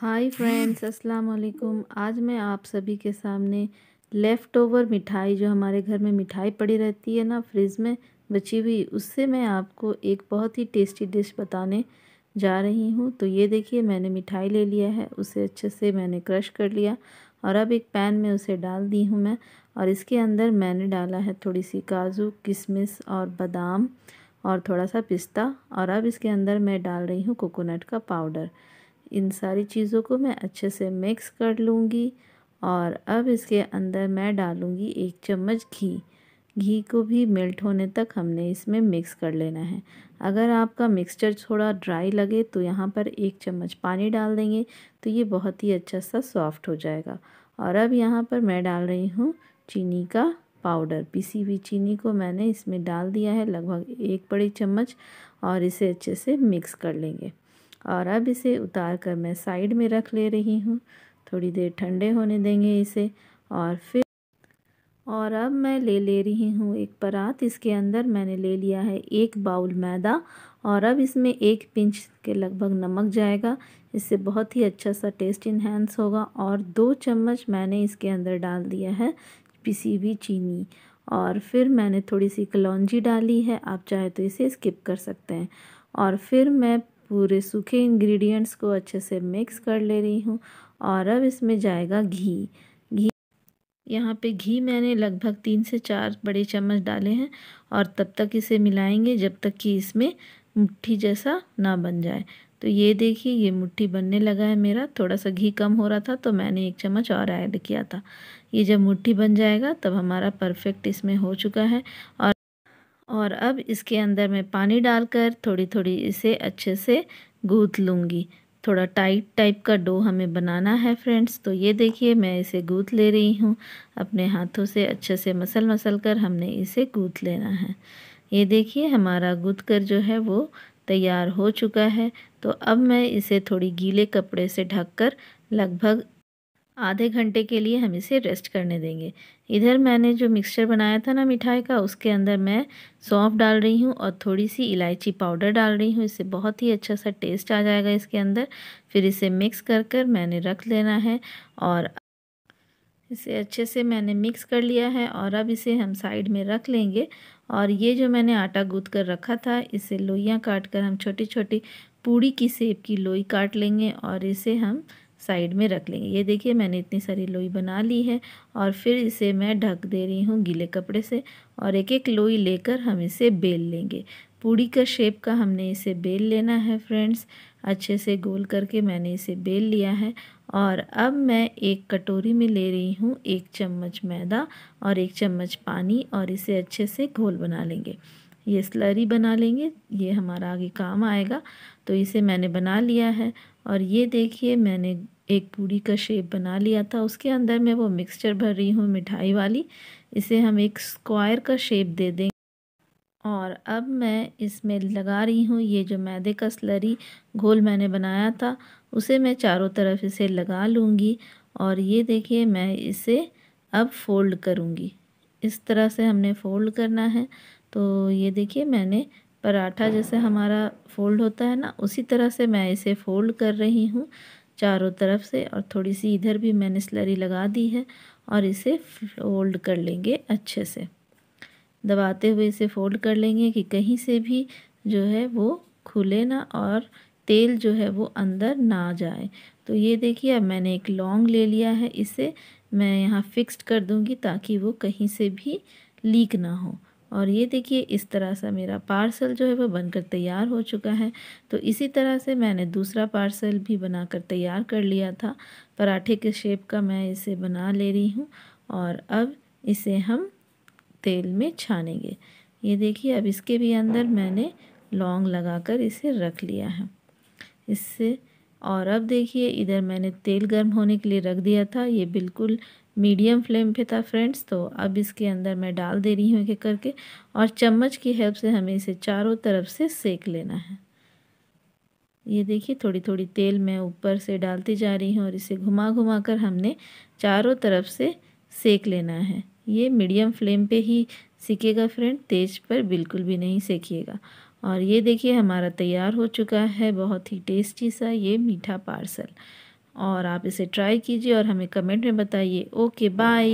hi friends अस्सलाम वालेकुम आज मैं आप सभी के सामने लेफ़्ट ओवर मिठाई जो हमारे घर में मिठाई पड़ी रहती है ना फ्रिज में बची हुई उससे मैं आपको एक बहुत ही टेस्टी डिश बताने जा रही हूँ तो ये देखिए मैंने मिठाई ले लिया है उसे अच्छे से मैंने क्रश कर लिया और अब एक पैन में उसे डाल दी हूँ मैं और इसके अंदर मैंने डाला है थोड़ी सी काजू किशमिश और बादाम और थोड़ा सा पिस्ता और अब इसके अंदर मैं डाल रही हूँ कोकोनट का पाउडर इन सारी चीज़ों को मैं अच्छे से मिक्स कर लूँगी और अब इसके अंदर मैं डालूँगी एक चम्मच घी घी को भी मेल्ट होने तक हमने इसमें मिक्स कर लेना है अगर आपका मिक्सचर थोड़ा ड्राई लगे तो यहाँ पर एक चम्मच पानी डाल देंगे तो ये बहुत ही अच्छा सा सॉफ्ट हो जाएगा और अब यहाँ पर मैं डाल रही हूँ चीनी का पाउडर पीसी हुई चीनी को मैंने इसमें डाल दिया है लगभग एक बड़ी चम्मच और इसे अच्छे से मिक्स कर लेंगे और अब इसे उतार कर मैं साइड में रख ले रही हूँ थोड़ी देर ठंडे होने देंगे इसे और फिर और अब मैं ले ले रही हूँ एक परात इसके अंदर मैंने ले लिया है एक बाउल मैदा और अब इसमें एक पिंच के लगभग नमक जाएगा इससे बहुत ही अच्छा सा टेस्ट इन्हेंस होगा और दो चम्मच मैंने इसके अंदर डाल दिया है पिसी हुई चीनी और फिर मैंने थोड़ी सी कलौजी डाली है आप चाहे तो इसे स्किप कर सकते हैं और फिर मैं पूरे सूखे इंग्रेडिएंट्स को अच्छे से मिक्स कर ले रही हूँ और अब इसमें जाएगा घी घी यहाँ पे घी मैंने लगभग तीन से चार बड़े चम्मच डाले हैं और तब तक इसे मिलाएंगे जब तक कि इसमें मुट्ठी जैसा ना बन जाए तो ये देखिए ये मुट्ठी बनने लगा है मेरा थोड़ा सा घी कम हो रहा था तो मैंने एक चम्मच और ऐड किया था ये जब मुट्ठी बन जाएगा तब हमारा परफेक्ट इसमें हो चुका है और और अब इसके अंदर मैं पानी डालकर थोड़ी थोड़ी इसे अच्छे से गूँथ लूँगी थोड़ा टाइट टाइप का डो हमें बनाना है फ्रेंड्स तो ये देखिए मैं इसे गूँथ ले रही हूँ अपने हाथों से अच्छे से मसल मसल कर हमने इसे गूँथ लेना है ये देखिए हमारा गूँथ कर जो है वो तैयार हो चुका है तो अब मैं इसे थोड़ी गीले कपड़े से ढककर लगभग आधे घंटे के लिए हम इसे रेस्ट करने देंगे इधर मैंने जो मिक्सचर बनाया था ना मिठाई का उसके अंदर मैं सौंफ डाल रही हूँ और थोड़ी सी इलायची पाउडर डाल रही हूँ इससे बहुत ही अच्छा सा टेस्ट आ जाएगा इसके अंदर फिर इसे मिक्स कर कर मैंने रख लेना है और इसे अच्छे से मैंने मिक्स कर लिया है और अब इसे हम साइड में रख लेंगे और ये जो मैंने आटा गूँथ कर रखा था इसे लोइयाँ काट कर हम छोटी छोटी पूड़ी की सेब की लोई काट लेंगे और इसे हम साइड में रख लेंगे ये देखिए मैंने इतनी सारी लोई बना ली है और फिर इसे मैं ढक दे रही हूँ गीले कपड़े से और एक एक लोई लेकर हम इसे बेल लेंगे पूड़ी का शेप का हमने इसे बेल लेना है फ्रेंड्स अच्छे से गोल करके मैंने इसे बेल लिया है और अब मैं एक कटोरी में ले रही हूँ एक चम्मच मैदा और एक चम्मच पानी और इसे अच्छे से घोल बना लेंगे ये स्लरी बना लेंगे ये हमारा आगे काम आएगा तो इसे मैंने बना लिया है और ये देखिए मैंने एक पूड़ी का शेप बना लिया था उसके अंदर मैं वो मिक्सचर भर रही हूँ मिठाई वाली इसे हम एक स्क्वायर का शेप दे देंगे और अब मैं इसमें लगा रही हूँ ये जो मैदे का स्लरी घोल मैंने बनाया था उसे मैं चारों तरफ इसे लगा लूँगी और ये देखिए मैं इसे अब फोल्ड करूँगी इस तरह से हमने फोल्ड करना है तो ये देखिए मैंने पराठा जैसे हमारा फोल्ड होता है ना उसी तरह से मैं इसे फोल्ड कर रही हूँ चारों तरफ से और थोड़ी सी इधर भी मैंने स्लरी लगा दी है और इसे फोल्ड कर लेंगे अच्छे से दबाते हुए इसे फोल्ड कर लेंगे कि कहीं से भी जो है वो खुले ना और तेल जो है वो अंदर ना जाए तो ये देखिए अब मैंने एक लॉन्ग ले लिया है इसे मैं यहाँ फिक्स्ड कर दूँगी ताकि वो कहीं से भी लीक ना हो और ये देखिए इस तरह सा मेरा पार्सल जो है वो बनकर तैयार हो चुका है तो इसी तरह से मैंने दूसरा पार्सल भी बनाकर तैयार कर लिया था पराठे के शेप का मैं इसे बना ले रही हूँ और अब इसे हम तेल में छानेंगे ये देखिए अब इसके भी अंदर मैंने लौंग लगा इसे रख लिया है इससे और अब देखिए इधर मैंने तेल गर्म होने के लिए रख दिया था ये बिल्कुल मीडियम फ्लेम पे था फ्रेंड्स तो अब इसके अंदर मैं डाल दे रही हूँ एक करके और चम्मच की हेल्प से हमें इसे चारों तरफ से सेक लेना है ये देखिए थोड़ी थोड़ी तेल मैं ऊपर से डालती जा रही हूँ और इसे घुमा घुमा कर हमने चारों तरफ से सेक लेना है ये मीडियम फ्लेम पे ही सीखेगा फ्रेंड तेज पर बिल्कुल भी नहीं सेकिएगा और ये देखिए हमारा तैयार हो चुका है बहुत ही टेस्टी सा ये मीठा पार्सल और आप इसे ट्राई कीजिए और हमें कमेंट में बताइए ओके बाय